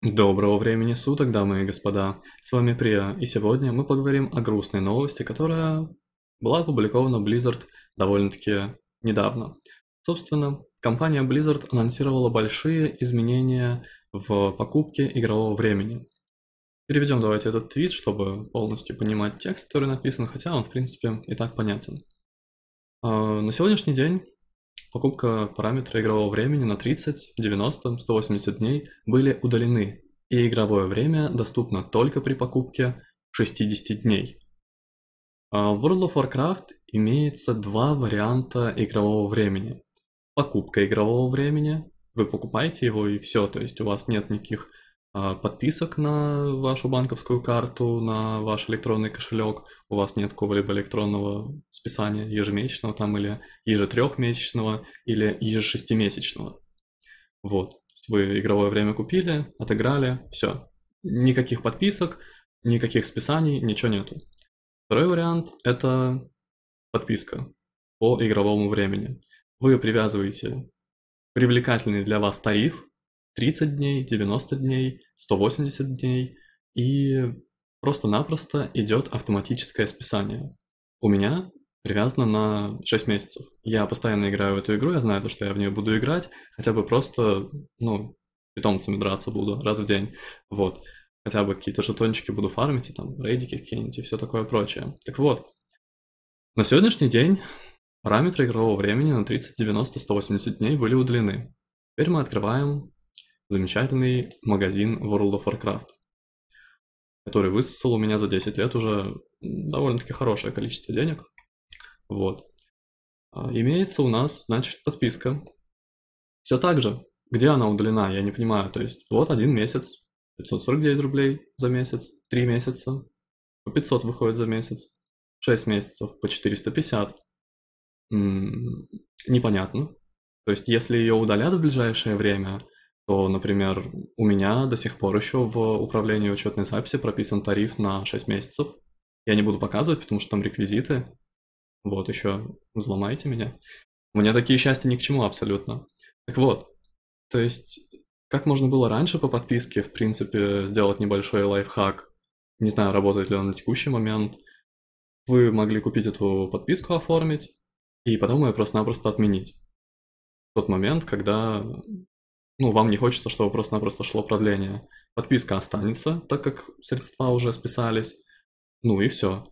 Доброго времени суток, дамы и господа. С вами Прия, и сегодня мы поговорим о грустной новости, которая была опубликована Blizzard довольно-таки недавно. Собственно, компания Blizzard анонсировала большие изменения в покупке игрового времени. Переведем давайте этот твит, чтобы полностью понимать текст, который написан, хотя он в принципе и так понятен. А, на сегодняшний день Покупка параметра игрового времени на 30, 90, 180 дней были удалены, и игровое время доступно только при покупке 60 дней. В а, World of Warcraft имеется два варианта игрового времени. Покупка игрового времени, вы покупаете его и все, то есть у вас нет никаких а, подписок на вашу банковскую карту, на ваш электронный кошелек, у вас нет какого-либо электронного списания ежемесячного там или ежетрехмесячного или ежешестимесячного. Вот, вы игровое время купили, отыграли, все. Никаких подписок, никаких списаний, ничего нету. Второй вариант – это подписка по игровому времени. Вы привязываете привлекательный для вас тариф – 30 дней, 90 дней, 180 дней, и просто-напросто идет автоматическое списание. У меня привязано на 6 месяцев. Я постоянно играю в эту игру, я знаю то, что я в нее буду играть, хотя бы просто, ну, питомцами драться буду раз в день, вот. Хотя бы какие-то жетончики буду фармить, и там рейдики какие-нибудь и все такое прочее. Так вот, на сегодняшний день параметры игрового времени на 30, 90, 180 дней были удалены. Теперь мы открываем замечательный магазин World of Warcraft, который высосал у меня за 10 лет уже довольно-таки хорошее количество денег. Вот. А, имеется у нас, значит, подписка. Все так же. Где она удалена, я не понимаю. То есть вот один месяц, 549 рублей за месяц, 3 месяца, по 500 выходит за месяц, 6 месяцев по 450. М-м, непонятно. То есть если ее удалят в ближайшее время, то, например, у меня до сих пор еще в управлении учетной записи прописан тариф на 6 месяцев. Я не буду показывать, потому что там реквизиты. Вот еще взломайте меня. У меня такие счастья ни к чему абсолютно. Так вот, то есть, как можно было раньше по подписке, в принципе, сделать небольшой лайфхак. Не знаю, работает ли он на текущий момент. Вы могли купить эту подписку, оформить, и потом ее просто-напросто отменить. В тот момент, когда ну, вам не хочется, чтобы просто-напросто шло продление. Подписка останется, так как средства уже списались. Ну и все.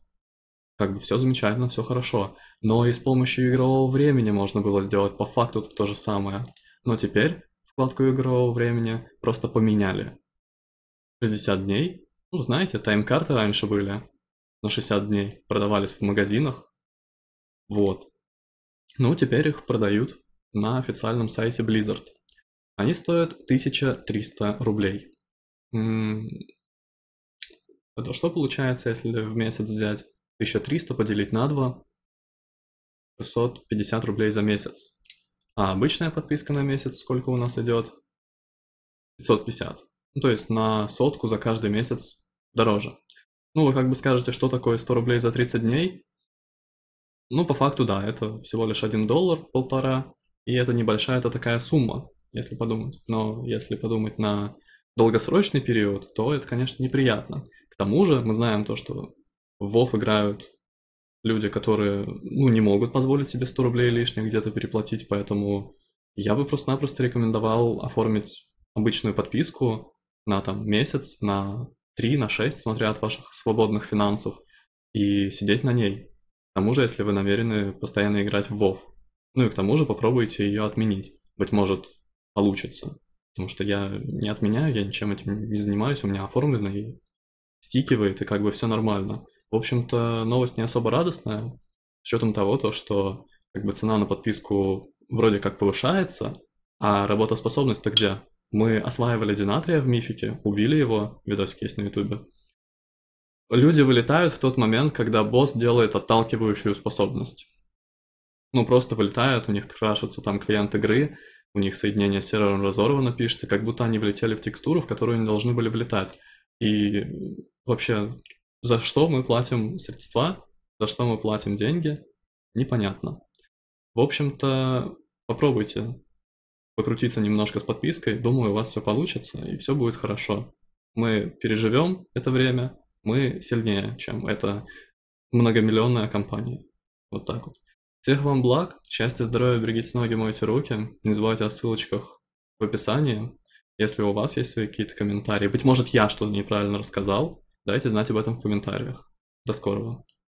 Как бы все замечательно, все хорошо. Но и с помощью игрового времени можно было сделать по факту то же самое. Но теперь вкладку игрового времени просто поменяли. 60 дней. Ну, знаете, тайм-карты раньше были на 60 дней. Продавались в магазинах. Вот. Ну, теперь их продают на официальном сайте Blizzard. Они стоят 1300 рублей. Это что получается, если в месяц взять 1300 поделить на 2? 650 рублей за месяц. А обычная подписка на месяц сколько у нас идет? 550. Ну, то есть на сотку за каждый месяц дороже. Ну, вы как бы скажете, что такое 100 рублей за 30 дней? Ну, по факту, да, это всего лишь 1 доллар, полтора, и это небольшая, это такая сумма если подумать. Но если подумать на долгосрочный период, то это, конечно, неприятно. К тому же мы знаем то, что в WoW играют люди, которые ну, не могут позволить себе 100 рублей лишних где-то переплатить, поэтому я бы просто-напросто рекомендовал оформить обычную подписку на там месяц, на 3, на 6, смотря от ваших свободных финансов, и сидеть на ней. К тому же, если вы намерены постоянно играть в WoW. Ну и к тому же попробуйте ее отменить. Быть может, получится. Потому что я не отменяю, я ничем этим не занимаюсь, у меня оформлено и стикивает, и как бы все нормально. В общем-то, новость не особо радостная, с учетом того, то, что как бы цена на подписку вроде как повышается, а работоспособность-то где? Мы осваивали Динатрия в мифике, убили его, видосик есть на ютубе. Люди вылетают в тот момент, когда босс делает отталкивающую способность. Ну, просто вылетают, у них крашится там клиент игры, у них соединение с сервером разорвано, пишется, как будто они влетели в текстуру, в которую они должны были влетать. И вообще, за что мы платим средства, за что мы платим деньги, непонятно. В общем-то, попробуйте покрутиться немножко с подпиской, думаю, у вас все получится и все будет хорошо. Мы переживем это время, мы сильнее, чем эта многомиллионная компания. Вот так вот. Всех вам благ, счастья, здоровья, берегите ноги, мойте руки. Не забывайте о ссылочках в описании. Если у вас есть свои какие-то комментарии, быть может, я что-то неправильно рассказал, дайте знать об этом в комментариях. До скорого.